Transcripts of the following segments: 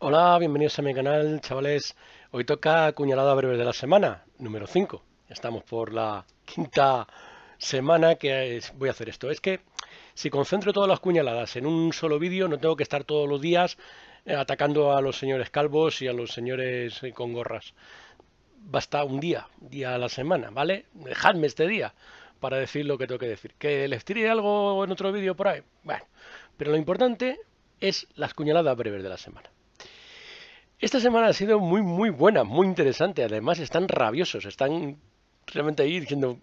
Hola, bienvenidos a mi canal, chavales. Hoy toca Cuñalada Breve de la Semana, número 5. Estamos por la quinta semana que voy a hacer esto. Es que si concentro todas las cuñaladas en un solo vídeo, no tengo que estar todos los días eh, atacando a los señores calvos y a los señores eh, con gorras. Basta un día, día a la semana, ¿vale? Dejadme este día para decir lo que tengo que decir. ¿Que les tire algo en otro vídeo por ahí? Bueno, pero lo importante es las cuñaladas breves de la semana. Esta semana ha sido muy, muy buena, muy interesante. Además, están rabiosos, están realmente ahí diciendo,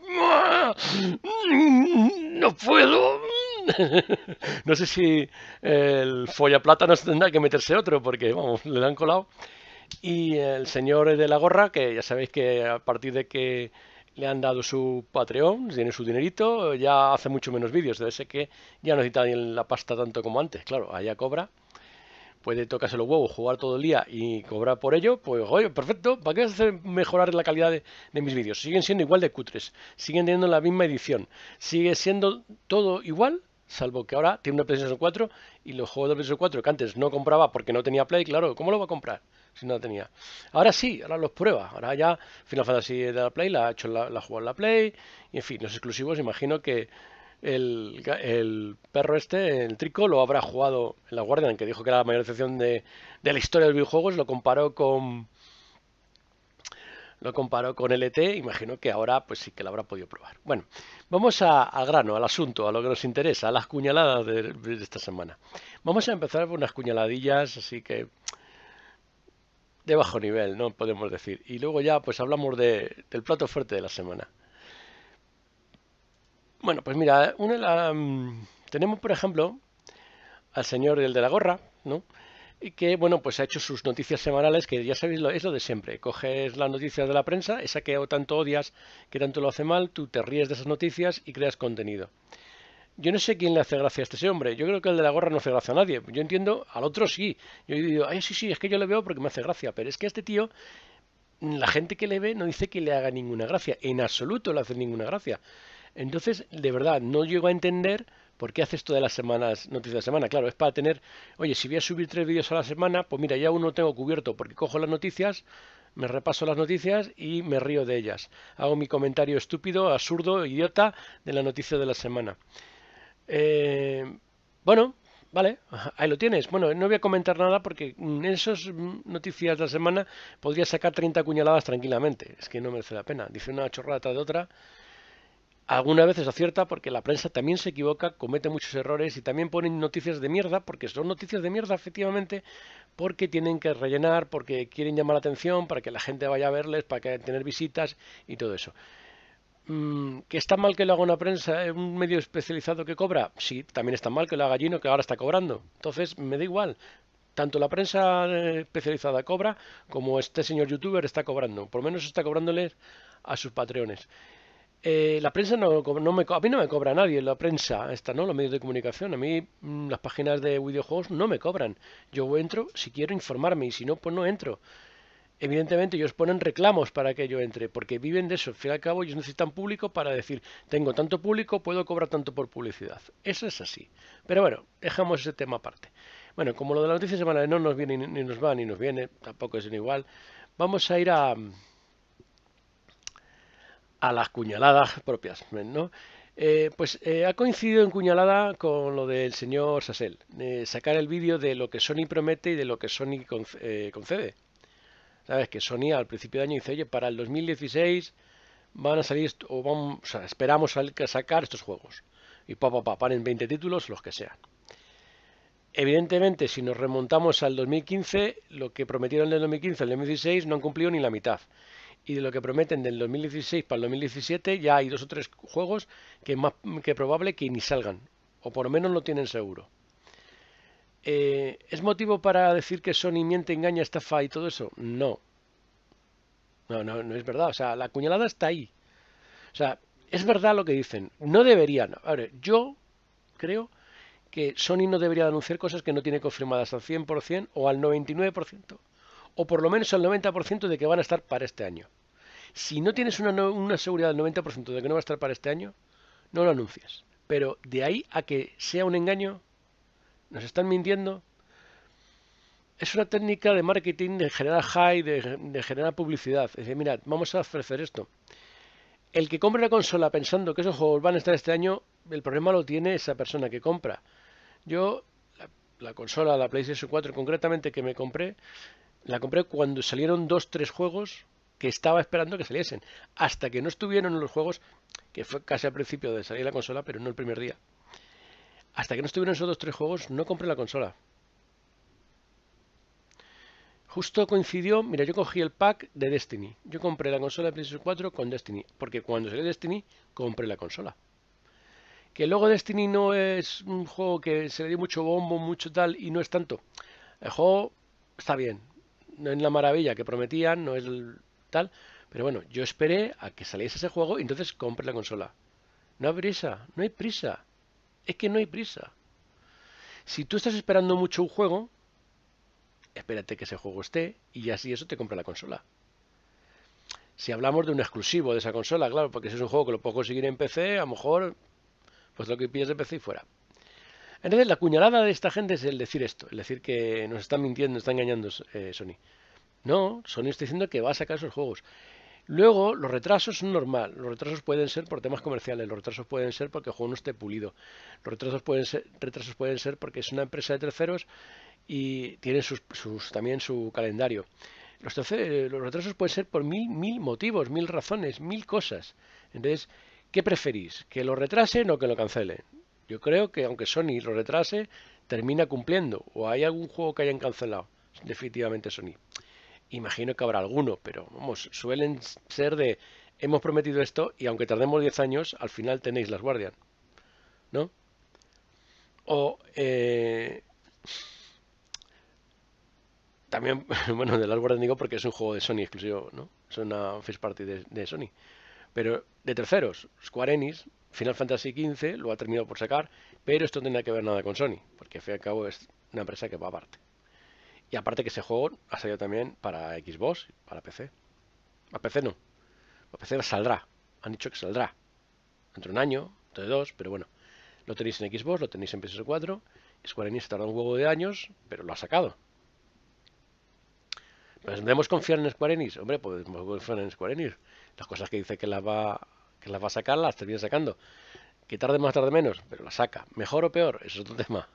mm, no puedo. no sé si el Plata Folla nos tendrá que meterse otro porque, vamos, le han colado. Y el señor de la gorra, que ya sabéis que a partir de que le han dado su Patreon, tiene su dinerito, ya hace mucho menos vídeos, debe ser que ya no necesita la pasta tanto como antes, claro, allá cobra puede tocarse los huevos, jugar todo el día y cobrar por ello, pues oye, perfecto, ¿para qué hacer mejorar la calidad de, mis vídeos? Siguen siendo igual de cutres, siguen teniendo la misma edición, sigue siendo todo igual, salvo que ahora tiene una PlayStation 4 y los juegos de PlayStation 4 que antes no compraba porque no tenía Play, claro, ¿cómo lo va a comprar si no la tenía? Ahora sí, ahora los prueba, ahora ya Final Fantasy de la Play la ha hecho la, la en la Play, y en fin, los exclusivos imagino que el, perro este, el trico, lo habrá jugado en la Guardian, que dijo que era la mayor excepción de, la historia de los videojuegos, lo comparó con lo comparó con LT, imagino que ahora pues sí que lo habrá podido probar. Bueno, vamos a, al grano, al asunto, a lo que nos interesa, a las cuñaladas de, esta semana. Vamos a empezar por unas cuñaladillas, así que de bajo nivel, no podemos decir. Y luego ya pues hablamos del plato fuerte de la semana. Bueno, pues mira, la, mm, tenemos por ejemplo al señor del de la gorra, ¿no? Y que, bueno, pues ha hecho sus noticias semanales, que ya sabéis, lo, es lo de siempre. Coges las noticias de la prensa, esa que tanto odias, que tanto lo hace mal, tú te ríes de esas noticias y creas contenido. Yo no sé quién le hace gracia a este hombre. Yo creo que el de la gorra no hace gracia a nadie. Yo entiendo, al otro sí. Yo digo, ay, sí, sí, es que yo le veo porque me hace gracia. Pero es que a este tío, la gente que le ve no dice que le haga ninguna gracia. En absoluto le hace ninguna gracia. Entonces, de verdad, no llego a entender por qué haces todas de las semanas, noticias de la semana. Claro, es para tener, oye, si voy a subir tres vídeos a la semana, pues mira, ya uno tengo cubierto porque cojo las noticias, me repaso las noticias y me río de ellas. Hago mi comentario estúpido, absurdo, idiota de la noticia de la semana. Eh, bueno, Vale, ahí lo tienes. Bueno, no voy a comentar nada porque en esas noticias de la semana podría sacar 30 cuñaladas tranquilamente. Es que no merece la pena. Dice una chorrata de otra algunas veces acierta porque la prensa también se equivoca, comete muchos errores y también ponen noticias de mierda, porque son noticias de mierda efectivamente, porque tienen que rellenar, porque quieren llamar la atención, para que la gente vaya a verles, para que tener visitas y todo eso. Mm, ¿Que está mal que lo haga una prensa, eh, un medio especializado que cobra? Sí, también está mal que lo haga Gino, que ahora está cobrando. Entonces, me da igual. Tanto la prensa eh, especializada cobra como este señor youtuber está cobrando. Por lo menos está cobrándoles a sus patreones. Eh, la prensa no, no me, a mí no me cobra nadie, la prensa, esta, ¿no? los medios de comunicación, a mí mm, las páginas de videojuegos no me cobran. Yo entro si quiero informarme y si no, pues no entro. Evidentemente ellos ponen reclamos para que yo entre, porque viven de eso. Al fin y al cabo ellos necesitan público para decir, tengo tanto público, puedo cobrar tanto por publicidad. Eso es así. Pero bueno, dejamos ese tema aparte. Bueno, como lo de la noticia semanal no nos viene ni nos va ni nos viene, tampoco es igual, vamos a ir a, mm, a las cuñaladas propias, ¿no? Eh, pues eh, ha coincidido en cuñalada con lo del señor Sassel, sacar el vídeo de lo que Sony promete y de lo que Sony eh, concede. Sabes que Sony al principio de año dice, oye, para el 2016 van a salir o vamos, o sea, esperamos sacar estos juegos y pa, pa, pa, paren 20 títulos, los que sean. Evidentemente, si nos remontamos al 2015, lo que prometieron del 2015 al 2016 no han cumplido ni la mitad y de lo que prometen del 2016 para el 2017 ya hay dos o tres juegos que es más que probable que ni salgan, o por lo menos lo tienen seguro. Eh, ¿Es motivo para decir que Sony miente, engaña, estafa y todo eso? No. No, no, no es verdad. O sea, la cuñalada está ahí. O sea, es verdad lo que dicen. No deberían. A ver, yo creo que Sony no debería anunciar cosas que no tiene confirmadas al 100% o al 99% o por lo menos al 90% de que van a estar para este año. Si no tienes una, seguridad del 90% de que no va a estar para este año, no lo anuncias. Pero de ahí a que sea un engaño, nos están mintiendo. Es una técnica de marketing de generar high, de, generar publicidad. Es decir, mirad, vamos a ofrecer esto. El que compra la consola pensando que esos juegos van a estar este año, el problema lo tiene esa persona que compra. Yo, la, la consola, la PlayStation 4 concretamente que me compré, la compré cuando salieron dos, tres juegos que estaba esperando que saliesen, hasta que no estuvieron en los juegos, que fue casi al principio de salir la consola, pero no el primer día. Hasta que no estuvieron esos dos tres juegos, no compré la consola. Justo coincidió, mira, yo cogí el pack de Destiny. Yo compré la consola de PlayStation 4 con Destiny, porque cuando salió Destiny, compré la consola. Que luego Destiny no es un juego que se le dio mucho bombo, mucho tal, y no es tanto. El juego está bien, no es la maravilla que prometían, no es el pero bueno, yo esperé a que saliese ese juego y entonces compré la consola. No hay prisa, no hay prisa. Es que no hay prisa. Si tú estás esperando mucho un juego, espérate que ese juego esté y así eso te compra la consola. Si hablamos de un exclusivo de esa consola, claro, porque si es un juego que lo puedo conseguir en PC, a lo mejor, pues lo que pillas de PC y fuera. Entonces, la cuñalada de esta gente es el decir esto, el decir que nos están mintiendo, está engañando eh, Sony. No, Sony está diciendo que va a sacar esos juegos. Luego, los retrasos son normal. Los retrasos pueden ser por temas comerciales, los retrasos pueden ser porque el juego no esté pulido, los retrasos pueden ser, retrasos pueden ser porque es una empresa de terceros y tiene sus, también su calendario. Los, los retrasos pueden ser por mil, mil motivos, mil razones, mil cosas. Entonces, ¿qué preferís? ¿Que lo retrasen o que lo cancelen? Yo creo que aunque Sony lo retrase, termina cumpliendo. O hay algún juego que hayan cancelado. Definitivamente Sony. Imagino que habrá alguno, pero vamos, suelen ser de hemos prometido esto y aunque tardemos 10 años, al final tenéis las Guardian. ¿No? O eh, también, bueno, de las Guardian digo porque es un juego de Sony exclusivo, ¿no? Es una first party de, Sony. Pero de terceros, Square Enix, Final Fantasy XV lo ha terminado por sacar, pero esto no tiene que ver nada con Sony, porque al fin y al cabo es una empresa que va aparte. Y aparte que ese juego ha salido también para Xbox, para PC. A PC no. A PC saldrá. Han dicho que saldrá. Entre un año, entre dos, pero bueno. Lo tenéis en Xbox, lo tenéis en PS4. Square Enix tarda un juego de años, pero lo ha sacado. Pues confiar en Square Enix. Hombre, podemos confiar en Square Enix. Las cosas que dice que las va, que las va a sacar, las termina sacando. Que tarde más, tarde menos, pero las saca. Mejor o peor, eso es otro tema.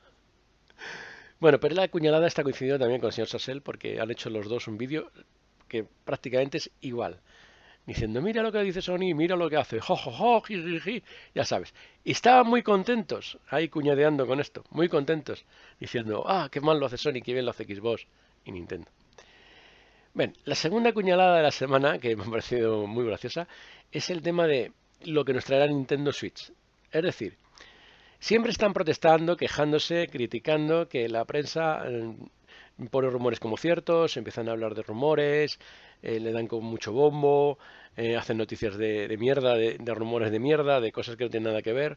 Bueno, pero la Cuñalada está coincidiendo también con el señor Sassel porque han hecho los dos un vídeo que prácticamente es igual. Diciendo, mira lo que dice Sony, mira lo que hace, jo, jo, ya sabes. Y estaban muy contentos, ahí cuñadeando con esto, muy contentos, diciendo, ah, qué mal lo hace Sony, qué bien lo hace Xbox y Nintendo. Bien, la segunda cuñalada de la semana, que me ha parecido muy graciosa, es el tema de lo que nos traerá Nintendo Switch. Es decir, Siempre están protestando, quejándose, criticando que la prensa mm, pone rumores como ciertos, empiezan a hablar de rumores, eh, le dan con mucho bombo, eh, hacen noticias de, de mierda, de rumores de mierda, de cosas que no tienen nada que ver.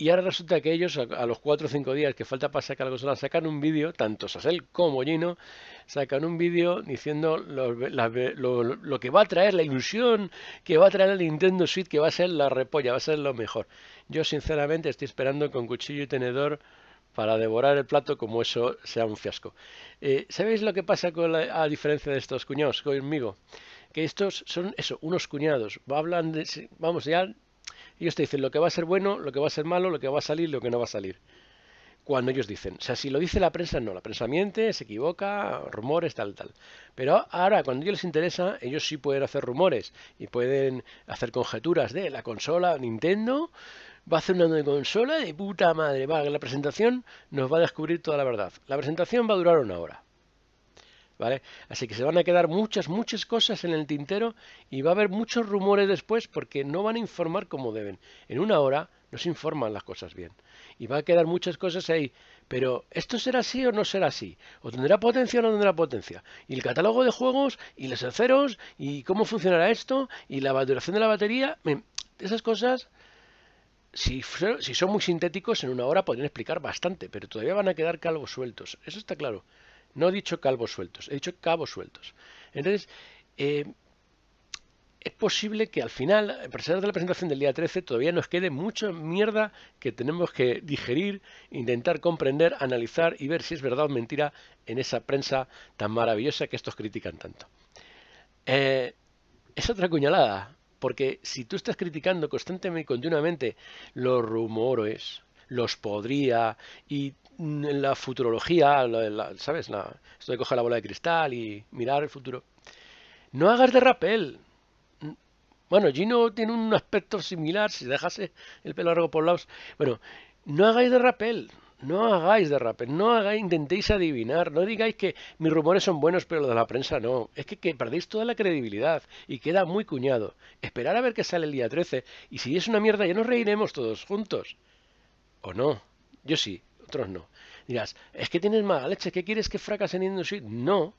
Y ahora resulta que ellos, a, los 4 o 5 días que falta para sacar la consola, sacan un vídeo, tanto Sasel como Gino, sacan un vídeo diciendo lo, que va a traer, la ilusión que va a traer el Nintendo Switch, que va a ser la repolla, va a ser lo mejor. Yo, sinceramente, estoy esperando con cuchillo y tenedor para devorar el plato como eso sea un fiasco. Eh, ¿Sabéis lo que pasa con a diferencia de estos cuñados conmigo? Que estos son eso, unos cuñados. Hablan de, vamos, ya ellos te dicen lo que va a ser bueno, lo que va a ser malo, lo que va a salir, lo que no va a salir. Cuando ellos dicen, o sea, si lo dice la prensa, no, la prensa miente, se equivoca, rumores, tal, tal. Pero ahora, cuando a ellos les interesa, ellos sí pueden hacer rumores y pueden hacer conjeturas de la consola Nintendo, va a hacer una nueva consola de puta madre, va, la presentación nos va a descubrir toda la verdad. La presentación va a durar una hora. Así que se van a quedar muchas, muchas cosas en el tintero y va a haber muchos rumores después porque no van a informar como deben. En una hora no se informan las cosas bien y va a quedar muchas cosas ahí. Pero ¿esto será así o no será así? ¿O tendrá potencia o no tendrá potencia? Y el catálogo de juegos y los aceros y cómo funcionará esto y la valoración de la batería, esas cosas... Si, si son muy sintéticos, en una hora podrían explicar bastante, pero todavía van a quedar calvos sueltos. Eso está claro. No he dicho calvos sueltos, he dicho cabos sueltos. Entonces, eh, es posible que al final, a pesar de la presentación del día 13, todavía nos quede mucha mierda que tenemos que digerir, intentar comprender, analizar y ver si es verdad o mentira en esa prensa tan maravillosa que estos critican tanto. Eh, es otra cuñalada, porque si tú estás criticando constantemente y continuamente los rumores, los podría y la futurología, ¿sabes? La, esto de coger la bola de cristal y mirar el futuro. No hagas de rapel. Bueno, Gino tiene un aspecto similar, si dejase el pelo largo por lados. Bueno, no hagáis de rapel. No hagáis de rapel, no hagáis, intentéis adivinar, no digáis que mis rumores son buenos pero los de la prensa no, es que, que perdéis toda la credibilidad y queda muy cuñado. Esperar a ver qué sale el día 13 y si es una mierda ya nos reiremos todos juntos o no. Yo sí, otros no. Dirás, es que tienes mala leche, ¿qué quieres que fracase Nintendo Switch? No.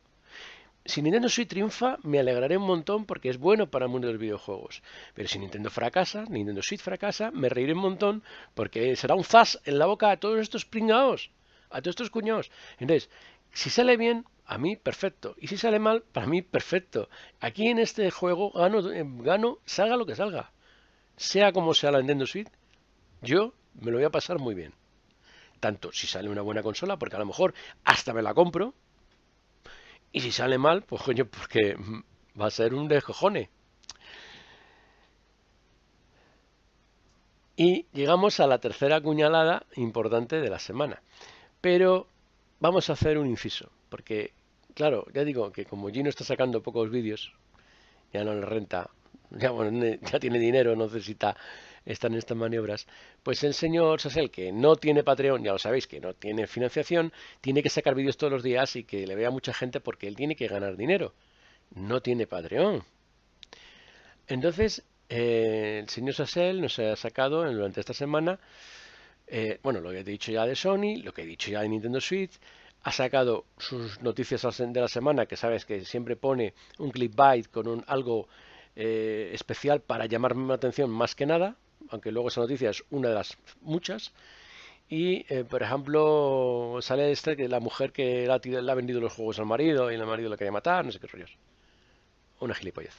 Si Nintendo Switch triunfa, me alegraré un montón porque es bueno para el mundo de los videojuegos. Pero si Nintendo fracasa, Nintendo Switch fracasa, me reiré un montón porque será un zas en la boca a todos estos pringados, a todos estos cuñados. Entonces, si sale bien, a mí perfecto. Y si sale mal, para mí perfecto. Aquí en este juego gano, eh, gano salga lo que salga. Sea como sea la Nintendo Switch, yo me lo voy a pasar muy bien. Tanto si sale una buena consola, porque a lo mejor hasta me la compro, y si sale mal, pues coño, porque va a ser un descojone. Y llegamos a la tercera cuñalada importante de la semana. Pero vamos a hacer un inciso, porque, claro, ya digo que como Gino está sacando pocos vídeos, ya no le renta, ya, ya tiene dinero, no necesita están en estas maniobras, pues el señor Sassel que no tiene Patreon, ya lo sabéis, que no tiene financiación, tiene que sacar vídeos todos los días y que le vea mucha gente porque él tiene que ganar dinero. No tiene Patreon. Entonces, eh, el señor Sassel nos ha sacado durante esta semana, eh, bueno, lo que he dicho ya de Sony, lo que he dicho ya de Nintendo Switch, ha sacado sus noticias de la semana, que sabes que siempre pone un clip byte con un, algo eh, especial para llamarme mi atención más que nada, aunque luego esa noticia es una de las muchas. Y, eh, por ejemplo, sale este que la mujer que le ha, ha, vendido los juegos al marido y el marido la quería matar, no sé qué rollos. Una gilipollez.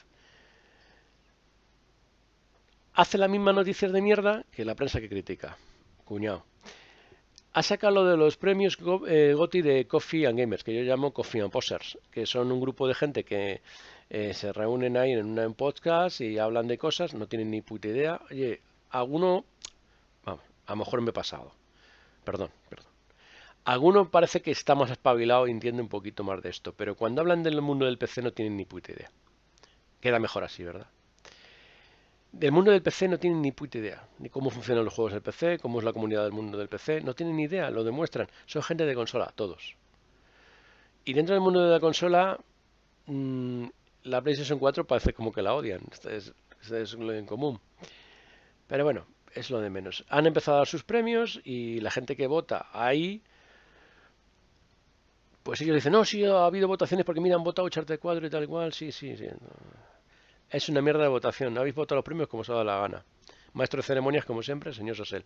Hace la misma noticias de mierda que la prensa que critica. Cuñado. Ha sacado lo de los premios eh, GOTI de Coffee and Gamers, que yo llamo Coffee and Posers, que son un grupo de gente que eh, se reúnen ahí en un podcast y hablan de cosas, no tienen ni puta idea. Oye, alguno, vamos, a lo mejor me he pasado, perdón, perdón. Alguno parece que está más espabilado y entiende un poquito más de esto, pero cuando hablan del mundo del PC no tienen ni puta idea. Queda mejor así, ¿verdad? Del mundo del PC no tienen ni puta idea, ni cómo funcionan los juegos del PC, cómo es la comunidad del mundo del PC, no tienen ni idea, lo demuestran. Son gente de consola, todos. Y dentro del mundo de la consola, mm, la PlayStation 4 parece como que la odian, este es, este es lo en común. Pero bueno, es lo de menos. Han empezado a dar sus premios y la gente que vota ahí, pues ellos dicen, no, sí, ha habido votaciones porque mira, han votado Charter Cuadro y tal igual, sí, sí, sí. Es una mierda de votación, habéis votado los premios como os ha dado la gana. Maestro de ceremonias, como siempre, señor Sosel.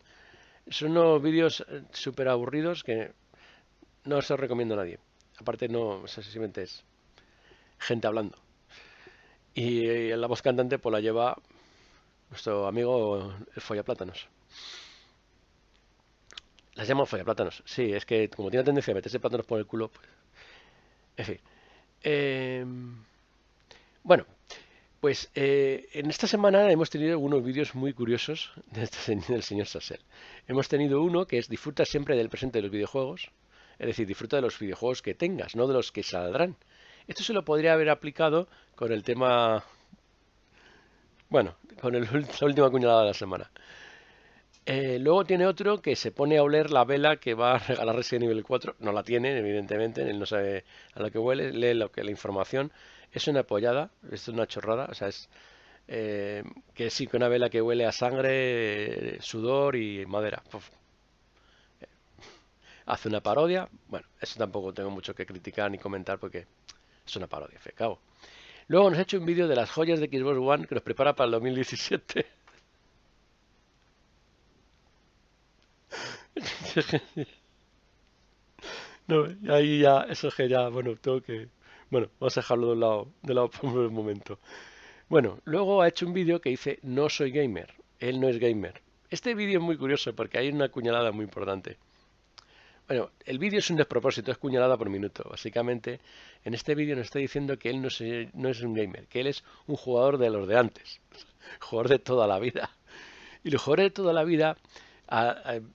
Son unos vídeos eh, súper aburridos que no se los recomiendo a nadie. Aparte, no, si es gente hablando. Y eh, la voz cantante pues la lleva nuestro amigo el Plátanos Las llamo Plátanos Sí, es que como tiene tendencia a meterse plátanos por el culo, pues, En fin. Em, bueno, pues eh, en esta semana hemos tenido unos vídeos muy curiosos este del señor Sassel. Hemos tenido uno que es disfruta siempre del presente de los videojuegos, es decir, disfruta de los videojuegos que tengas, no de los que saldrán. Esto se lo podría haber aplicado con el tema bueno, con el, la última cuñada de la semana. Eh, luego tiene otro que se pone a oler la vela que va a regalar Resident nivel 4. No la tiene, evidentemente, él no sabe a lo que huele, lee lo que, la información. Es una apoyada, es una chorrada, o sea, es eh, que sí, que una vela que huele a sangre, sudor y madera. Eh, hace una parodia, bueno, eso tampoco tengo mucho que criticar ni comentar porque es una parodia, fe Luego nos ha hecho un vídeo de las joyas de Xbox One que nos prepara para el 2017. no, ahí ya, eso es que ya, bueno, tengo que... Bueno, vamos a dejarlo de lado, de lado por el momento. Bueno, luego ha hecho un vídeo que dice, no soy gamer, él no es gamer. Este vídeo es muy curioso porque hay una cuñalada muy importante. Bueno, el vídeo es un despropósito, es cuñalada por minuto. Básicamente, en este vídeo nos está diciendo que él no, no es un gamer, que él es un jugador de los de antes, jugador de toda la vida. Y los jugadores de toda la vida,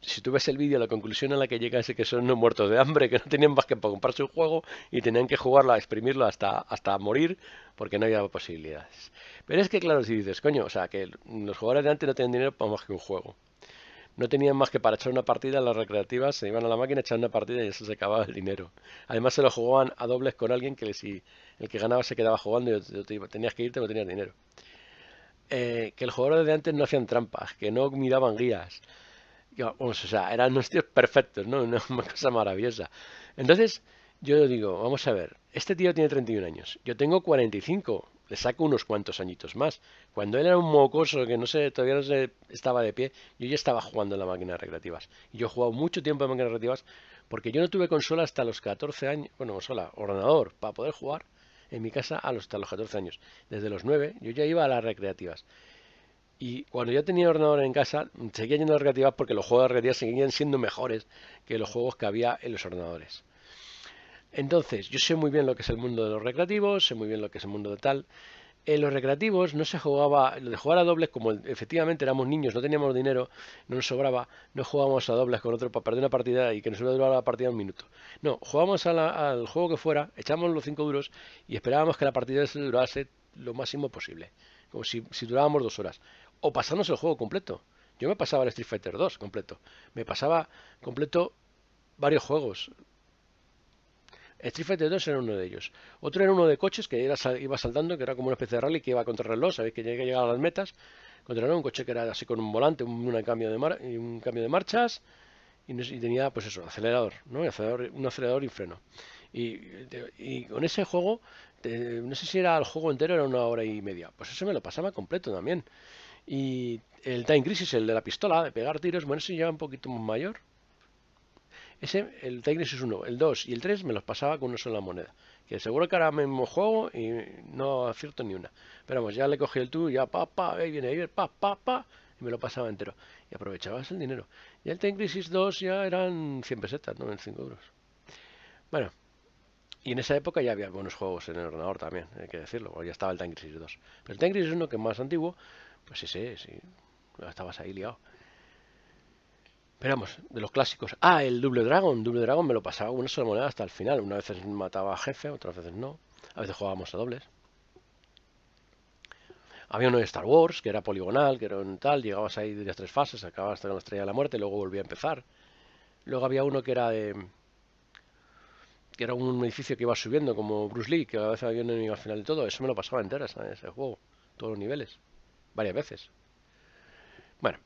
si tú ves el vídeo, la conclusión a la que llega es que son no muertos de hambre, que no tenían más que para comprarse un juego y tenían que jugarlo, exprimirlo hasta, hasta morir, porque no había posibilidades. Pero es que, claro, si dices, coño, o sea, que los jugadores de antes no tenían dinero para más que un juego no tenían más que para echar una partida en las recreativas, se iban a la máquina, echar una partida y eso se acababa el dinero. Además se lo jugaban a dobles con alguien que si el que ganaba se quedaba jugando y yo te, tenías que irte porque tenías dinero. Eh, que el jugador de antes no hacían trampas, que no miraban guías. o sea, eran unos tíos perfectos, ¿no? Una, una cosa maravillosa. Entonces, yo digo, vamos a ver, este tío tiene 31 años, yo tengo 45 le saco unos cuantos añitos más. Cuando él era un mocoso que no sé, todavía no estaba de pie, yo ya estaba jugando en las máquinas recreativas. Y yo he jugado mucho tiempo en máquinas recreativas porque yo no tuve consola hasta los 14 años, bueno, consola, ordenador, para poder jugar en mi casa a los, hasta los 14 años. Desde los 9 yo ya iba a las recreativas. Y cuando yo tenía ordenador en casa, seguía yendo a las recreativas porque los juegos de recreativas seguían siendo mejores que los juegos que había en los ordenadores. Entonces, yo sé muy bien lo que es el mundo de los recreativos, sé muy bien lo que es el mundo de tal. En los recreativos no se jugaba, lo de jugar a dobles, como efectivamente éramos niños, no teníamos dinero, no nos sobraba, no jugábamos a dobles con otro para perder una partida y que nos hubiera la partida un minuto. No, jugábamos al juego que fuera, echábamos los cinco duros y esperábamos que la partida se durase lo máximo posible, como si, durábamos dos horas, o pasarnos el juego completo. Yo me pasaba el Street Fighter 2 completo, me pasaba completo varios juegos, Street Fighter 2 era uno de ellos. Otro era uno de coches que era, iba saltando, que era como una especie de rally que iba contra el reloj, sabéis que llegar a las metas. Contra un coche que era así con un volante, un, cambio, de mar, un cambio de marchas y, tenía pues eso, acelerador, ¿no? Un acelerador, un acelerador y freno. Y, con ese juego, no sé si era el juego entero, era una hora y media. Pues eso me lo pasaba completo también. Y el Time Crisis, el de la pistola, de pegar tiros, bueno, ese ya un poquito más mayor, ese, el Tigris es uno, el 2 y el 3 me los pasaba con una sola moneda. Que seguro que ahora mismo juego y no acierto ni una. Pero vamos, ya le cogí el tú, ya pa, pa, ahí viene, ahí pa, pa, pa, y me lo pasaba entero. Y aprovechabas el dinero. Y el Crisis 2 ya eran 100 pesetas, no en 5 euros. Bueno, y en esa época ya había buenos juegos en el ordenador también, hay que decirlo, ya estaba el Time Crisis 2. Pero el Crisis 1, que es más antiguo, pues sí, sí, estabas ahí liado. Pero vamos, de los clásicos. Ah, el Double Dragon. Double Dragon me lo pasaba una sola moneda hasta el final. Una vez mataba a jefe, otras veces no. A veces jugábamos a dobles. Había uno de Star Wars, que era poligonal, que era un tal. Llegabas ahí de las tres fases, acababas hasta la estrella de la muerte, luego volvía a empezar. Luego había uno que era de... que era un edificio que iba subiendo, como Bruce Lee, que a veces había un enemigo al final de todo. Eso me lo pasaba enteras Ese juego, todos los niveles, varias veces. Bueno,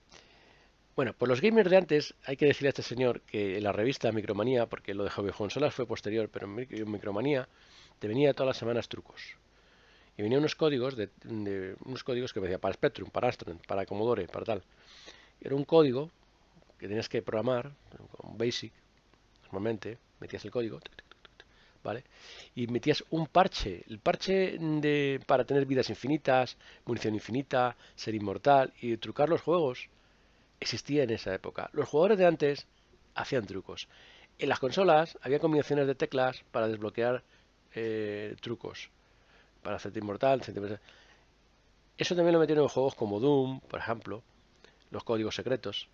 bueno, por los gamers de antes, hay que decirle a este señor que en la revista Micromanía, porque lo de Solas fue posterior, pero en eh, Micromanía te venía todas las semanas trucos. Y venían unos códigos de, unos códigos que me decía para Spectrum, para Astron, para Commodore, para tal. Era un código que tenías que programar con Basic, normalmente, metías el código, ¿vale? Y metías un parche, el parche para tener vidas infinitas, munición infinita, ser inmortal y trucar los juegos existía en esa época. Los jugadores de antes hacían trucos. En las consolas había combinaciones de teclas para desbloquear eh, trucos. Para hacerte inmortal, etc. Eso también lo metieron en juegos como Doom, por ejemplo, los códigos secretos.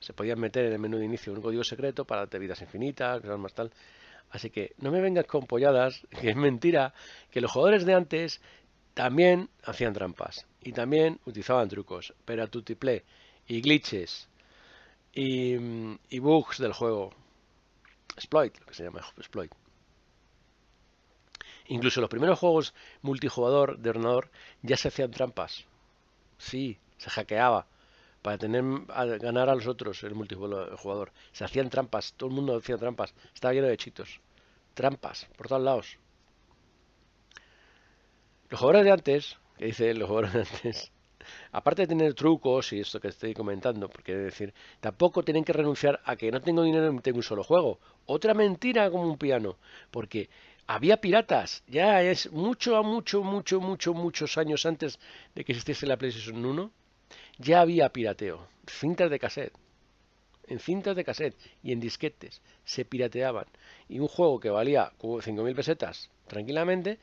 Se podían meter en el menú de inicio un código secreto para darte vidas infinitas, cosas más tal. Así que no me vengas con polladas, que es mentira, que los jugadores de antes también hacían trampas y también utilizaban trucos, pero a tiplé y glitches y, bugs del juego. Exploit, lo que se llama exploit. Incluso los primeros juegos multijugador de ordenador ya se hacían trampas. Sí, se hackeaba para tener ganar a los otros el multijugador. Se hacían trampas, todo el mundo hacía trampas. Estaba lleno de chitos. Trampas, por todos lados. Los jugadores de antes, que dice los jugadores de antes, aparte de tener trucos y esto que estoy comentando, porque es decir, tampoco tienen que renunciar a que no tengo dinero y tengo un solo juego. Otra mentira como un piano, porque había piratas, ya es mucho, mucho, mucho, mucho, muchos años antes de que existiese la PlayStation 1, ya había pirateo, cintas de cassette en cintas de cassette y en disquetes, se pirateaban. Y un juego que valía 5.000 pesetas tranquilamente,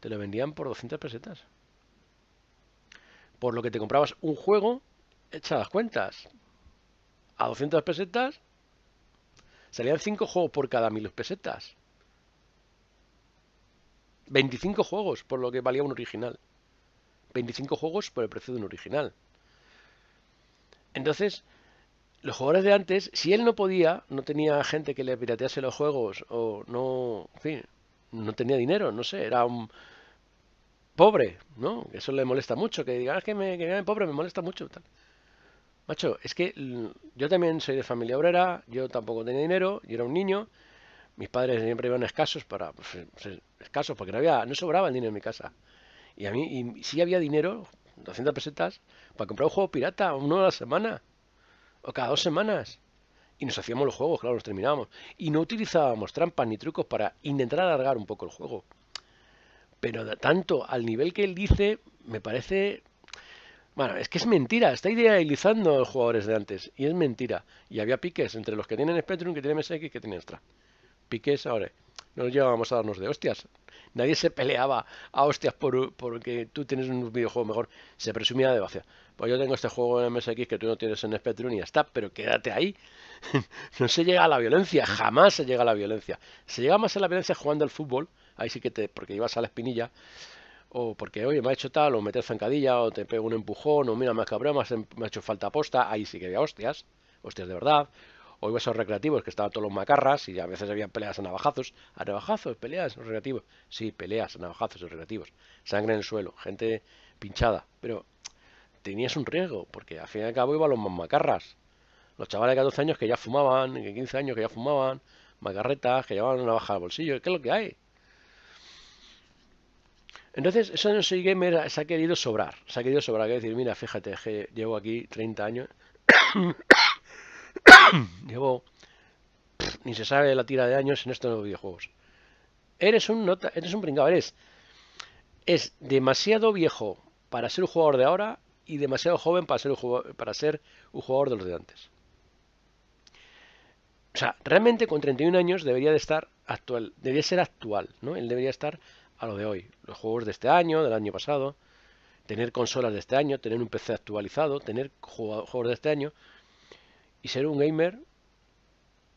te lo vendían por 200 pesetas por lo que te comprabas un juego, echadas cuentas. A 200 pesetas salían 5 juegos por cada 1000 pesetas. 25 juegos por lo que valía un original. 25 juegos por el precio de un original. Entonces, los jugadores de antes, si él no podía, no tenía gente que le piratease los juegos o no, no tenía dinero, no sé, era un, pobre, ¿no? Eso le molesta mucho, que diga, es ah, que me que pobre, me molesta mucho. Tal. Macho, es que mm, yo también soy de familia obrera, yo tampoco tenía dinero, yo era un niño, mis padres siempre iban escasos para pues, eh, pues, eh, escasos porque no había no sobraba el dinero en mi casa. Y a mí y sí había dinero, 200 pesetas para comprar un juego pirata uno a la semana o cada dos semanas. Y nos hacíamos los juegos, claro, los terminábamos. Y no utilizábamos trampas ni trucos para intentar alargar un poco el juego pero tanto, al nivel que él dice, me parece... Bueno, es que es mentira, está idealizando a los jugadores de antes, y es mentira. Y había piques entre los que tienen Spectrum, que tienen MSX, que tienen Extra. Piques ahora, no nos llevábamos a darnos de hostias. Nadie se peleaba a hostias por, porque tú tienes un videojuego mejor. Se presumía de vacía. Pues yo tengo este juego en MSX que tú no tienes en Spectrum y ya está, pero quédate ahí. no se llega a la violencia, jamás se llega a la violencia. Se llega más a la violencia jugando al fútbol ahí sí que te, porque ibas a la espinilla, o porque, oye, me ha hecho tal, o meter zancadilla, o te pego un empujón, o mira, me ha cabrón, em, me ha hecho falta posta, ahí sí que había hostias, hostias de verdad, o ibas a los recreativos que estaban todos los macarras y a veces había peleas a navajazos, a navajazos, peleas, los recreativos, sí, peleas a navajazos, los recreativos, sangre en el suelo, gente pinchada, pero tenías un riesgo, porque al fin y al cabo iban los macarras, los chavales de 14 años que ya fumaban, de 15 años que ya fumaban, macarretas, que llevaban una baja al bolsillo, ¿qué es lo que hay? Entonces, eso no soy gamer, se ha querido sobrar. Se ha querido sobrar. que decir, mira, fíjate, llevo aquí 30 años. llevo. Ni se sabe la tira de años en estos videojuegos. Eres un nota, eres un pringado, eres. Es demasiado viejo para ser un jugador de ahora y demasiado joven para ser un jugador, para ser un jugador de los de antes. O sea, realmente con 31 años debería de estar actual, debería ser actual, ¿no? Él debería estar a lo de hoy. Los juegos de este año, del año pasado, tener consolas de este año, tener un PC actualizado, tener juegos de este año y ser un gamer,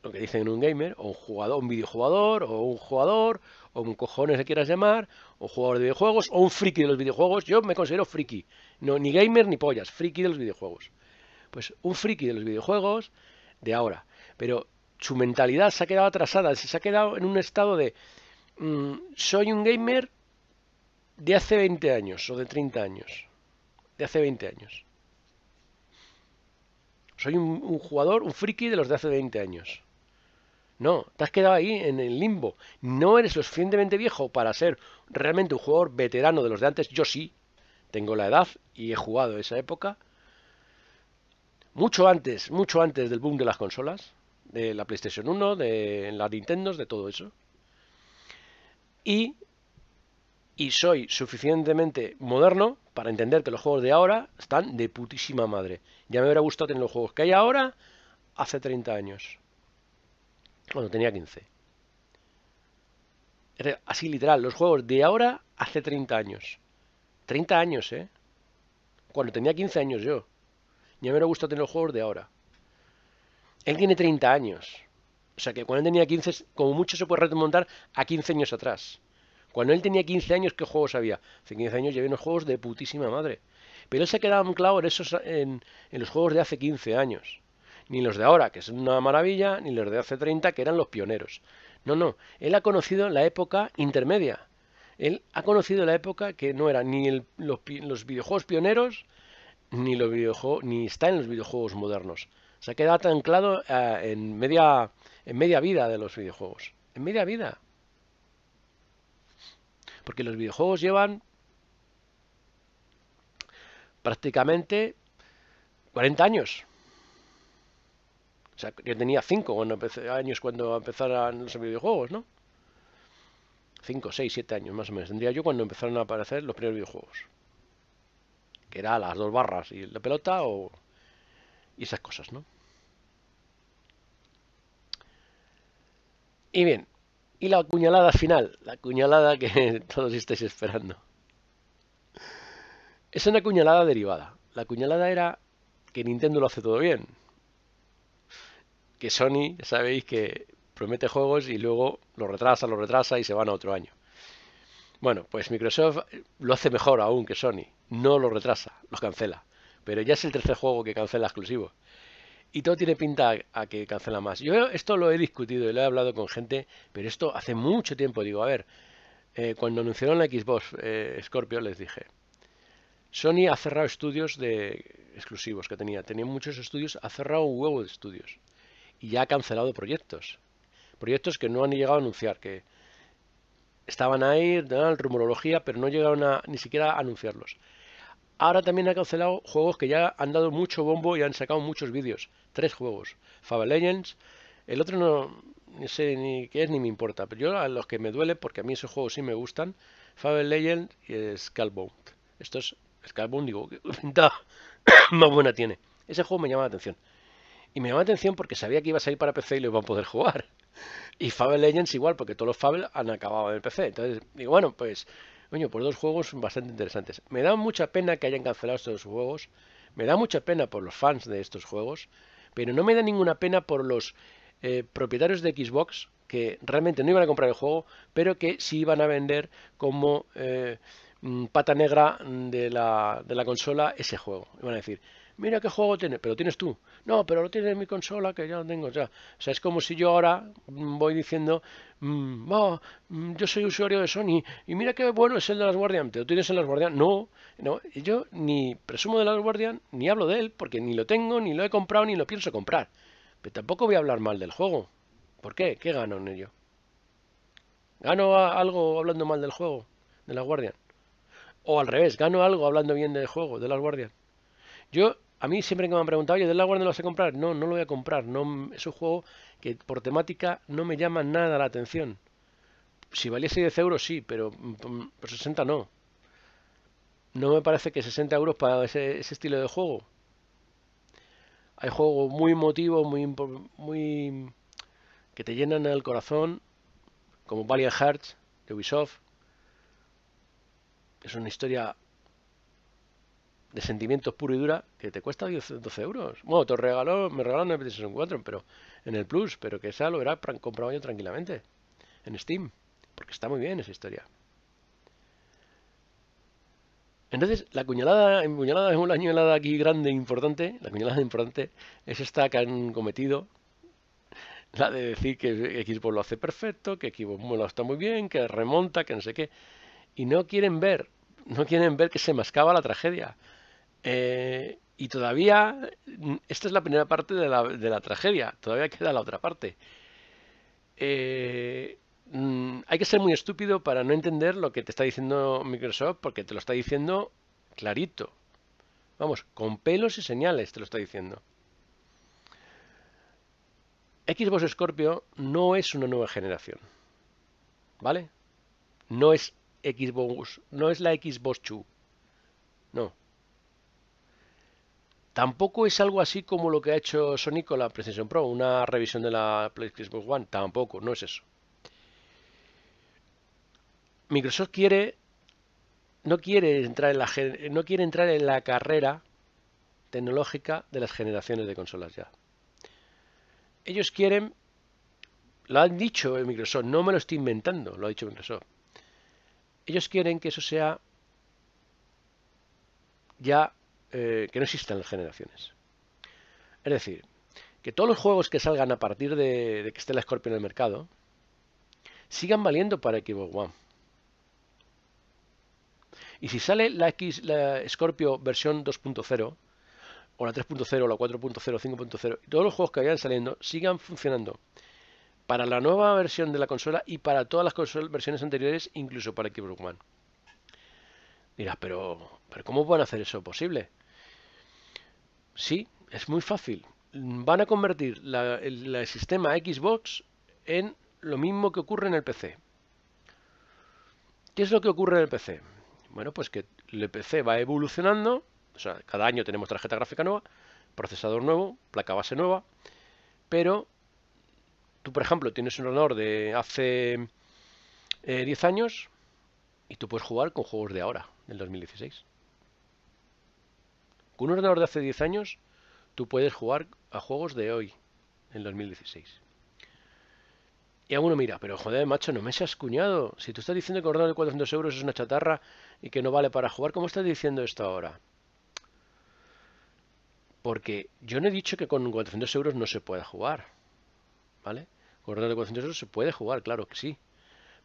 lo que dicen un gamer, o un jugador, un videojugador, o un jugador, o un cojones le quieras llamar, o jugador de videojuegos, o un friki de los videojuegos. Yo me considero friki, no, ni gamer ni pollas, friki de los videojuegos. Pues un friki de los videojuegos de ahora, pero su mentalidad se ha quedado atrasada, se ha quedado en un estado de Mm, soy un gamer de hace 20 años o de 30 años. De hace 20 años. Soy un, jugador, un friki de los de hace 20 años. No, te has quedado ahí en el limbo. No eres lo suficientemente viejo para ser realmente un jugador veterano de los de antes. Yo sí, tengo la edad y he jugado esa época. Mucho antes, mucho antes del boom de las consolas, de la PlayStation 1, de las Nintendo, de todo eso y, soy suficientemente moderno para entender que los juegos de ahora están de putísima madre. Ya me hubiera gustado tener los juegos que hay ahora hace 30 años, cuando tenía 15. Así literal, los juegos de ahora hace 30 años. 30 años, ¿eh? Cuando tenía 15 años yo. Ya me hubiera gustado tener los juegos de ahora. Él tiene 30 años. O sea que cuando él tenía 15, como mucho se puede remontar a 15 años atrás. Cuando él tenía 15 años, ¿qué juegos había? Hace 15 años ya había unos juegos de putísima madre. Pero él se quedado anclado en, esos, en, los juegos de hace 15 años. Ni los de ahora, que es una maravilla, ni los de hace 30, que eran los pioneros. No, no. Él ha conocido la época intermedia. Él ha conocido la época que no era ni los, videojuegos pioneros, ni, ni está en los videojuegos modernos. Se ha quedado anclado eh, en media en media vida de los videojuegos. En media vida. Porque los videojuegos llevan prácticamente 40 años. O sea, yo tenía 5 años cuando empezaron los videojuegos, ¿no? 5, 6, 7 años más o menos. Tendría yo cuando empezaron a aparecer los primeros videojuegos. Que era las dos barras y la pelota o... y esas cosas, ¿no? Y bien, y la cuñalada final, la cuñalada que todos estáis esperando. Es una cuñalada derivada. La cuñalada era que Nintendo lo hace todo bien. Que Sony, sabéis que promete juegos y luego lo retrasa, lo retrasa y se van a otro año. Bueno, pues Microsoft lo hace mejor aún que Sony. No lo retrasa, los cancela. Pero ya es el tercer juego que cancela exclusivo y todo tiene pinta a, que cancela más. Yo esto lo he discutido y lo he hablado con gente, pero esto hace mucho tiempo. Digo, a ver, eh, cuando anunciaron la Xbox eh, Scorpio les dije, Sony ha cerrado estudios de exclusivos que tenía, tenía muchos estudios, ha cerrado un huevo de estudios y ya ha cancelado proyectos, proyectos que no han llegado a anunciar, que estaban ahí, rumorología, pero no llegaron a, ni siquiera a anunciarlos. Ahora también ha cancelado juegos que ya han dado mucho bombo y han sacado muchos vídeos. Tres juegos. Fable Legends. El otro no, sé ni qué es ni me importa. Pero yo a los que me duele, porque a mí esos juegos sí me gustan, Fable Legends y Skullbound. es Skullbound digo, que más buena tiene. Ese juego me llama la atención. Y me llama la atención porque sabía que iba a salir para PC y lo iban a poder jugar. Y Fable Legends igual, porque todos los Fable han acabado en el PC. Entonces digo, bueno, pues por pues dos juegos bastante interesantes. Me da mucha pena que hayan cancelado estos juegos. Me da mucha pena por los fans de estos juegos. Pero no me da ninguna pena por los eh, propietarios de Xbox que realmente no iban a comprar el juego, pero que sí iban a vender como eh, Mm, pata negra de la, de la consola ese juego. Y van a decir, mira qué juego tiene, pero tienes tú. No, pero lo tienes en mi consola que ya lo tengo. Ya. O sea, es como si yo ahora mm, voy diciendo, mm, yo soy usuario de Sony y mira qué bueno es el de las Guardian. ¿Te tienes en las Guardian? No, no, yo ni presumo de las Guardian, ni hablo de él, porque ni lo tengo, ni lo he comprado, ni lo pienso comprar. Pero tampoco voy a hablar mal del juego. ¿Por qué? ¿Qué gano en ello? ¿Gano algo hablando mal del juego, de las Guardian? O al revés, gano algo hablando bien del juego, de las guardias. Yo, a mí siempre que me han preguntado, oye, ¿de la guardia lo vas a comprar? No, no lo voy a comprar. No, es un juego que por temática no me llama nada la atención. Si valiese 10 euros, sí, pero mm, por 60 mm, no. No me parece que 60 euros para ese, ese estilo de juego. Hay juegos muy emotivos, muy, muy que te llenan el corazón, como Valiant Hearts de Ubisoft, es una historia de sentimientos puro y dura que te cuesta 12 euros. Bueno, te regaló, me regalaron en 4, pero en el Plus, pero que esa lo era comprado yo tranquilamente en Steam, porque está muy bien esa historia. Entonces, la cuñalada, es una cuñalada aquí grande, e importante, la cuñalada importante es esta que han cometido, la de decir que Xbox lo hace perfecto, que Xbox lo está muy bien, que remonta, que no sé qué y no quieren ver, no quieren ver que se mascaba la tragedia. Eh, y todavía, esta es la primera parte de la, tragedia, todavía queda la otra parte. Eh, mm, hay que ser muy estúpido para no entender lo que te está diciendo Microsoft porque te lo está diciendo clarito. Vamos, con pelos y señales te lo está diciendo. Xbox Scorpio no es una nueva generación. ¿Vale? No es Xbox, no es la Xbox 2 No. Tampoco es algo así como lo que ha hecho Sony con la PlayStation Pro, una revisión de la PlayStation One. Tampoco, no es eso. Microsoft quiere no quiere entrar en la no quiere entrar en la carrera tecnológica de las generaciones de consolas ya. Ellos quieren lo han dicho en Microsoft, no me lo estoy inventando, lo ha dicho Microsoft ellos quieren que eso sea ya eh, que no existan generaciones. Es decir, que todos los juegos que salgan a partir de, que esté la Scorpio en el mercado sigan valiendo para Xbox One. Y si sale la, X, la Scorpio versión 2.0, o la 3.0, o la 4.0, 5.0, todos los juegos que vayan saliendo sigan funcionando para la nueva versión de la consola y para todas las versiones anteriores, incluso para Xbox One. Dirás, pero, pero ¿cómo a hacer eso posible? Sí, es muy fácil. Van a convertir el, el sistema Xbox en lo mismo que ocurre en el PC. ¿Qué es lo que ocurre en el PC? Bueno, pues que el PC va evolucionando, o sea, cada año tenemos tarjeta gráfica nueva, procesador nuevo, placa base nueva, pero por ejemplo, tienes un ordenador de hace 10 eh, años y tú puedes jugar con juegos de ahora, en 2016. Con un ordenador de hace 10 años, tú puedes jugar a juegos de hoy, en 2016. Y alguno mira, pero joder, macho, no me seas cuñado. Si tú estás diciendo que un ordenador de 400 euros es una chatarra y que no vale para jugar, ¿cómo estás diciendo esto ahora? Porque yo no he dicho que con 400 euros no se pueda jugar. ¿Vale? ordenador de euros se puede jugar, claro que sí.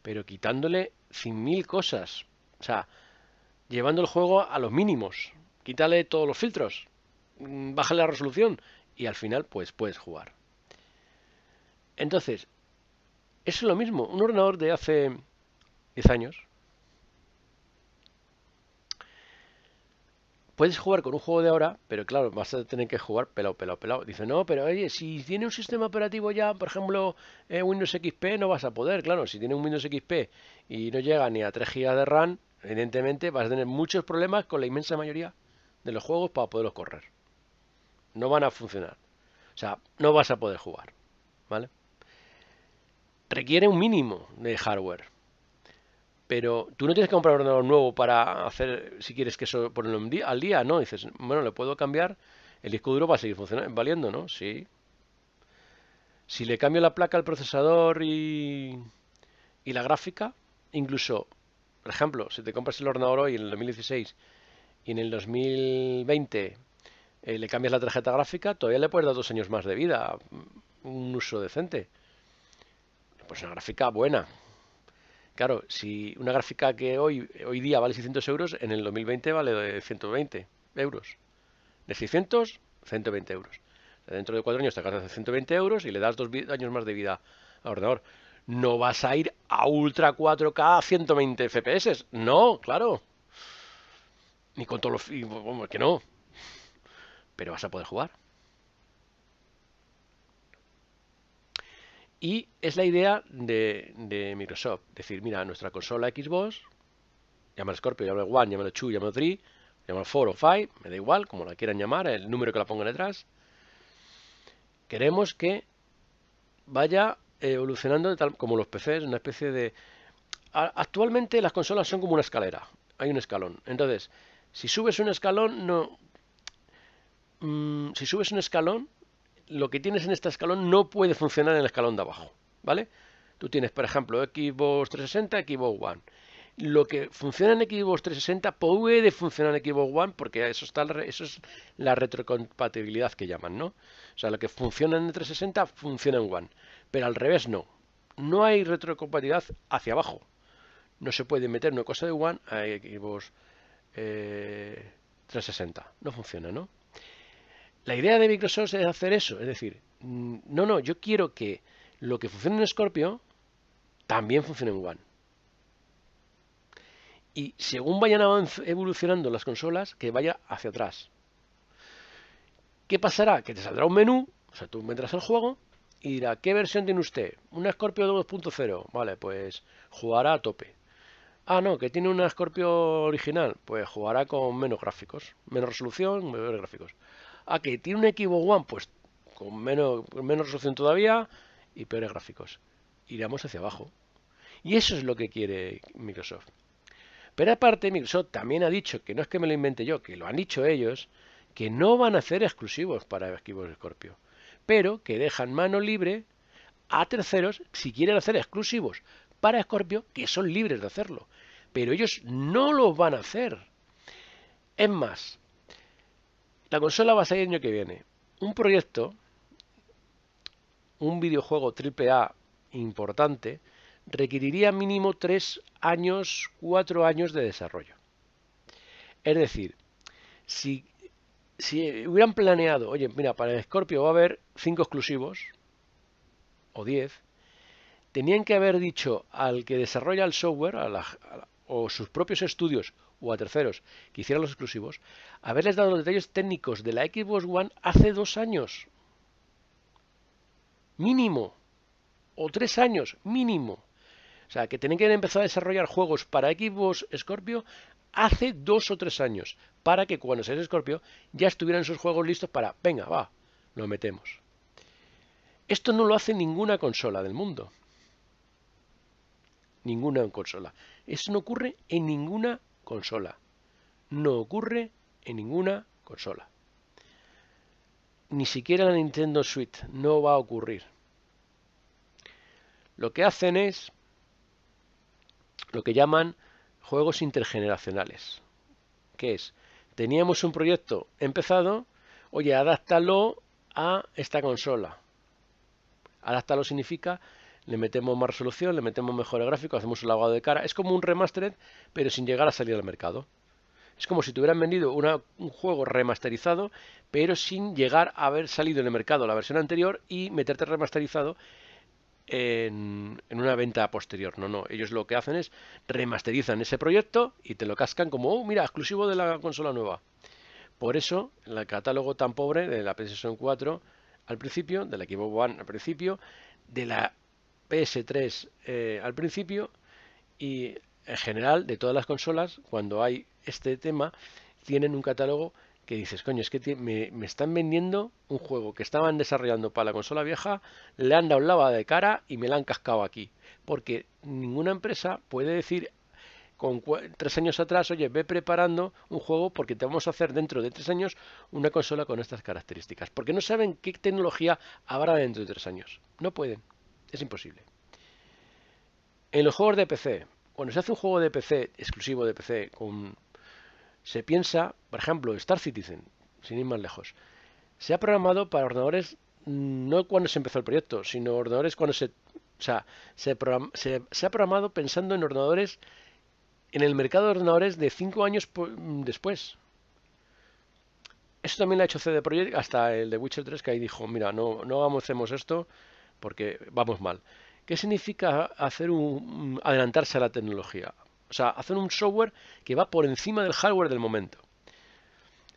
Pero quitándole 100.000 cosas. O sea, llevando el juego a los mínimos. Quítale todos los filtros. Mm, bájale la resolución. Y al final, pues puedes jugar. Entonces, eso es lo mismo. Un ordenador de hace 10 años puedes jugar con un juego de ahora, pero claro, vas a tener que jugar pelado, pelado, pelado. Dice, no, pero oye, si tiene un sistema operativo ya, por ejemplo, eh, Windows XP, no vas a poder. Claro, si tiene un Windows XP y no llega ni a 3 GB de RAM, evidentemente vas a tener muchos problemas con la inmensa mayoría de los juegos para poderlos correr. No van a funcionar. O sea, no vas a poder jugar. ¿Vale? Requiere un mínimo de hardware pero tú no tienes que comprar un ordenador nuevo para hacer, si quieres que eso ponerlo al día, ¿no? dices, bueno, le puedo cambiar, el disco duro va a seguir funcionando, valiendo, ¿no? Sí. Si le cambio la placa al procesador y, la gráfica, incluso, por ejemplo, si te compras el ordenador hoy en el 2016 y en el 2020 eh, le cambias la tarjeta gráfica, todavía le puedes dar dos años más de vida, mm, un uso decente. Pues una gráfica buena, Claro, si una gráfica que hoy, hoy día vale 600 euros, en el 2020 vale 120 euros. De 600, 120 euros. Dentro de cuatro años te gastas 120 euros y le das dos años más de vida al ordenador. No vas a ir a Ultra 4K a 120 FPS. No, claro. Ni con todos los... que no. Pero vas a poder jugar. Y es la idea de, de Microsoft, decir, mira, nuestra consola Xbox, llámalo Scorpio, llámalo One, llámalo Two, llámalo Three, llámalo Four o Five, me da igual, como la quieran llamar, el número que la pongan detrás, queremos que vaya evolucionando tal como los PCs, una especie de... Actualmente las consolas son como una escalera, hay un escalón. Entonces, si subes un escalón, no... Mm, si subes un escalón, lo que tienes en este escalón no puede funcionar en el escalón de abajo, ¿vale? Tú tienes, por ejemplo, Xbox 360, Xbox One. Lo que funciona en Xbox 360 puede funcionar en Xbox One porque eso, eso es la retrocompatibilidad que llaman, ¿no? O sea, lo que funciona en 360 funciona en One, pero al revés no. No hay retrocompatibilidad hacia abajo. No se puede meter una cosa de One a Xbox 360. Eh, no funciona, ¿no? La idea de Microsoft es hacer eso, es decir, mm, no, no, yo quiero que lo que funcione en Scorpio también funcione en One. Y según vayan evolucionando las consolas, que vaya hacia atrás. ¿Qué pasará? Que te saldrá un menú, o sea, tú vendrás al juego y dirá, ¿qué versión tiene usted? Una Scorpio 2.0, vale, pues jugará a tope. Ah, no, que tiene una Scorpio original, pues jugará con menos gráficos, menos resolución, menos gráficos a ah, que tiene un equipo One, pues con menos, menos resolución todavía y peores gráficos. Iremos hacia abajo. Y eso es lo que quiere Microsoft. Pero aparte, Microsoft también ha dicho, que no es que me lo invente yo, que lo han dicho ellos, que no van a hacer exclusivos para Xbox Scorpio, pero que dejan mano libre a terceros si quieren hacer exclusivos para Scorpio, que son libres de hacerlo. Pero ellos no lo van a hacer. Es más, la consola va a salir el año que viene. Un proyecto, un videojuego triple a importante, requeriría mínimo tres años, cuatro años de desarrollo. Es decir, si, si hubieran planeado, oye, mira, para el escorpio va a haber cinco exclusivos, o 10, tenían que haber dicho al que desarrolla el software, o sus propios estudios o a terceros que hicieran los exclusivos, haberles dado los detalles técnicos de la Xbox One hace dos años. Mínimo. O tres años, mínimo. O sea, que tienen que empezar a desarrollar juegos para Xbox Scorpio hace dos o tres años, para que cuando sea Scorpio ya estuvieran sus juegos listos para, venga, va, lo metemos. Esto no lo hace ninguna consola del mundo. Ninguna consola. Eso no ocurre en ninguna consola. No ocurre en ninguna consola. Ni siquiera en la Nintendo Switch no va a ocurrir. Lo que hacen es lo que llaman juegos intergeneracionales. Que es, teníamos un proyecto empezado, oye, adáptalo a esta consola. adaptarlo significa le metemos más resolución, le metemos mejor gráfico, hacemos un lavado de cara. Es como un remastered, pero sin llegar a salir al mercado. Es como si te hubieran vendido un juego remasterizado, pero sin llegar a haber salido en el mercado la versión anterior y meterte remasterizado en, una venta posterior. No, no, ellos lo que hacen es remasterizan ese proyecto y te lo cascan como, oh, mira, exclusivo de la consola nueva. Por eso, el catálogo tan pobre de la PlayStation 4 al principio, de la Xbox One al principio, de la PS3 eh, al principio y en general de todas las consolas, cuando hay este tema, tienen un catálogo que dices, coño, es que me, están vendiendo un juego que estaban desarrollando para la consola vieja, le han dado lava de cara y me la han cascado aquí. Porque ninguna empresa puede decir con tres años atrás, oye, ve preparando un juego porque te vamos a hacer dentro de tres años una consola con estas características. Porque no saben qué tecnología habrá dentro de tres años. No pueden. Es imposible. En los juegos de PC, cuando se hace un juego de PC exclusivo de PC, con, se piensa, por ejemplo, Star Citizen, sin ir más lejos, se ha programado para ordenadores mm, no cuando se empezó el proyecto, sino ordenadores cuando se... O sea, se, ha programado pensando en ordenadores, en el mercado de ordenadores de cinco años mm, después. Esto también lo ha hecho CD Projekt hasta el de Witcher 3, que ahí dijo, mira, no, no hagamos esto, porque vamos mal. ¿Qué significa hacer un, adelantarse a la tecnología? O sea, hacer un software que va por encima del hardware del momento.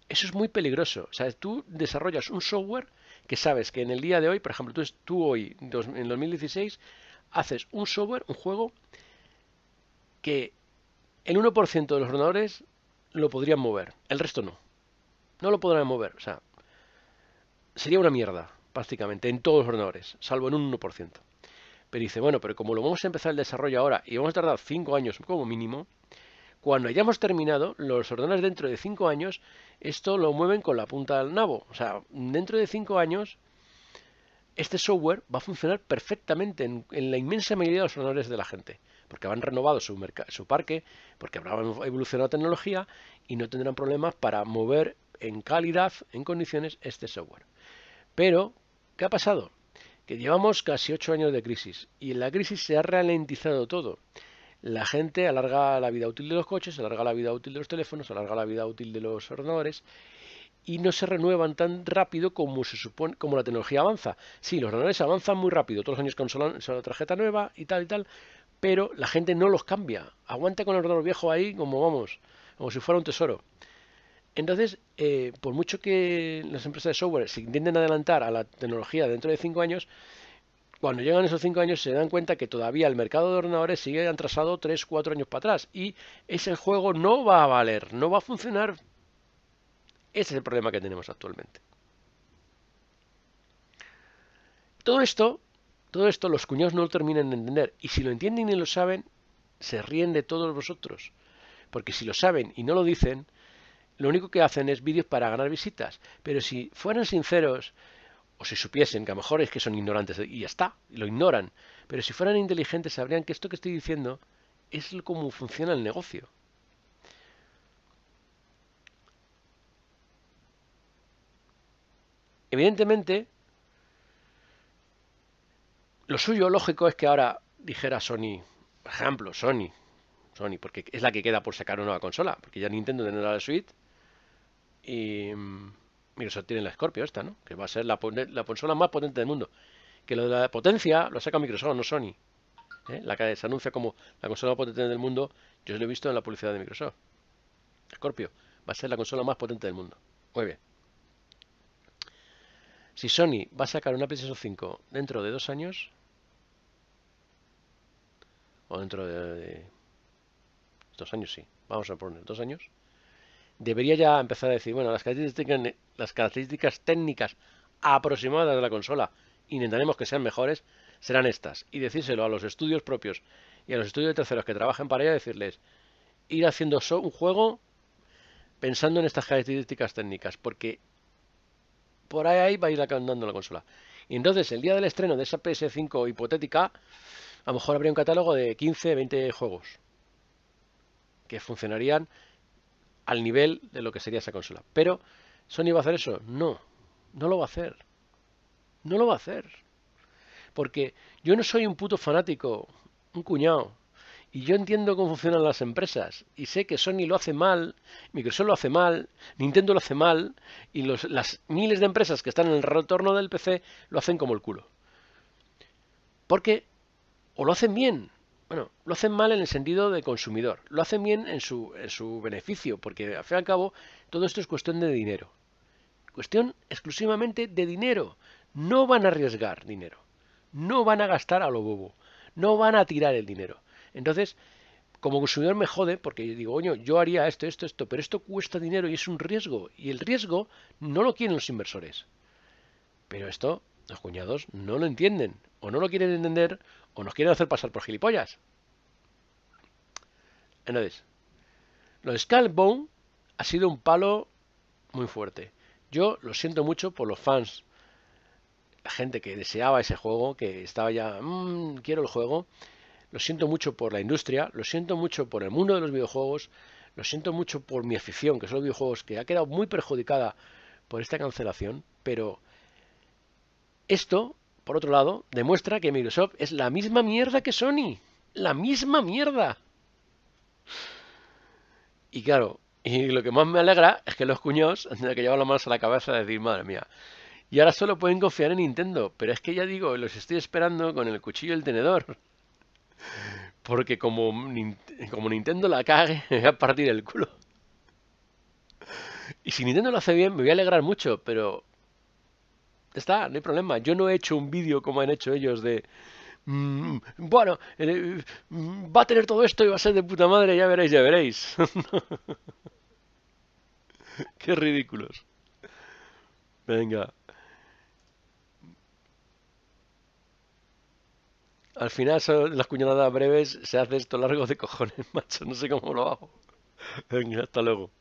Eso es muy peligroso. O sea, tú desarrollas un software que sabes que en el día de hoy, por ejemplo, tú, hoy, en 2016, haces un software, un juego, que el 1% de los ordenadores lo podrían mover, el resto no. No lo podrán mover. O sea, sería una mierda prácticamente en todos los ordenadores, salvo en un 1%. Pero dice, bueno, pero como lo vamos a empezar el desarrollo ahora y vamos a tardar 5 años como mínimo, cuando hayamos terminado, los ordenadores dentro de 5 años, esto lo mueven con la punta del nabo. O sea, dentro de 5 años, este software va a funcionar perfectamente en, la inmensa mayoría de los ordenadores de la gente porque habrán renovado su, su, parque, porque habrá evolucionado la tecnología y no tendrán problemas para mover en calidad, en condiciones, este software. Pero ¿Qué ha pasado? Que llevamos casi ocho años de crisis y en la crisis se ha ralentizado todo. La gente alarga la vida útil de los coches, alarga la vida útil de los teléfonos, alarga la vida útil de los ordenadores y no se renuevan tan rápido como se supone, como la tecnología avanza. Sí, los ordenadores avanzan muy rápido, todos los años con una tarjeta nueva y tal y tal, pero la gente no los cambia. Aguanta con el ordenador viejo ahí como vamos, como si fuera un tesoro. Entonces, eh, por mucho que las empresas de software se intenten adelantar a la tecnología dentro de 5 años, cuando llegan esos 5 años se dan cuenta que todavía el mercado de ordenadores sigue atrasado 3, 4 años para atrás y ese juego no va a valer, no va a funcionar. Ese es el problema que tenemos actualmente. Todo esto, todo esto los cuñados no lo terminan de entender y si lo entienden y lo saben, se ríen de todos vosotros. Porque si lo saben y no lo dicen, lo único que hacen es vídeos para ganar visitas. Pero si fueran sinceros, o si supiesen, que a lo mejor es que son ignorantes y ya está, lo ignoran, pero si fueran inteligentes sabrían que esto que estoy diciendo es cómo funciona el negocio. Evidentemente, lo suyo lógico es que ahora dijera Sony, por ejemplo, Sony, Sony, porque es la que queda por sacar una nueva consola, porque ya Nintendo tendrá la suite y, Microsoft tiene la Scorpio esta, ¿no? Que va a ser la, la consola más potente del mundo. Que lo de la potencia lo saca Microsoft, no Sony. ¿eh? La que se anuncia como la consola más potente del mundo, yo lo he visto en la publicidad de Microsoft. Scorpio va a ser la consola más potente del mundo. Muy bien. Si Sony va a sacar una PlayStation 5 dentro de dos años, o dentro de dos años sí, vamos a poner dos años, debería ya empezar a decir, bueno, las características, técnicas aproximadas de la consola, intentaremos que sean mejores, serán estas. Y decírselo a los estudios propios y a los estudios de terceros que trabajen para ella, decirles, ir haciendo un juego pensando en estas características técnicas, porque por ahí va a ir andando la consola. Y entonces, el día del estreno de esa PS5 hipotética, a lo mejor habría un catálogo de 15, 20 juegos que funcionarían al nivel de lo que sería esa consola. Pero, ¿Sony va a hacer eso? No, no lo va a hacer. No lo va a hacer. Porque yo no soy un puto fanático, un cuñado. Y yo entiendo cómo funcionan las empresas. Y sé que Sony lo hace mal, Microsoft lo hace mal, Nintendo lo hace mal. Y las miles de empresas que están en el retorno del PC lo hacen como el culo. Porque o lo hacen bien, bueno, lo hacen mal en el sentido de consumidor, lo hacen bien en su, en su beneficio, porque al fin y al cabo todo esto es cuestión de dinero. Cuestión exclusivamente de dinero. No van a arriesgar dinero, no van a gastar a lo bobo, no van a tirar el dinero. Entonces, como consumidor me jode porque yo digo, oño, yo haría esto, esto, esto, pero esto cuesta dinero y es un riesgo. Y el riesgo no lo quieren los inversores. Pero esto los cuñados no lo entienden o no lo quieren entender o nos quieren hacer pasar por gilipollas. Entonces, lo de Bone... ha sido un palo muy fuerte. Yo lo siento mucho por los fans, la gente que deseaba ese juego, que estaba ya, mm, quiero el juego. Lo siento mucho por la industria, lo siento mucho por el mundo de los videojuegos, lo siento mucho por mi afición, que son los videojuegos, que ha quedado muy perjudicada por esta cancelación, pero esto por otro lado, demuestra que Microsoft es la misma mierda que Sony. La misma mierda. Y claro, y lo que más me alegra es que los cuños han tenido que llevar la mano a la cabeza de decir, madre mía, y ahora solo pueden confiar en Nintendo. Pero es que ya digo, los estoy esperando con el cuchillo y el tenedor. Porque como, como Nintendo la cague, me voy a partir el culo. Y si Nintendo lo hace bien, me voy a alegrar mucho, pero está, no hay problema. Yo no he hecho un vídeo como han hecho ellos de... Mm, mm, bueno, eh, mm, va a tener todo esto y va a ser de puta madre, ya veréis, ya veréis. Qué ridículos. Venga. Al final son las cuñaladas breves se hace esto largo de cojones, macho. No sé cómo lo hago. Venga, hasta luego.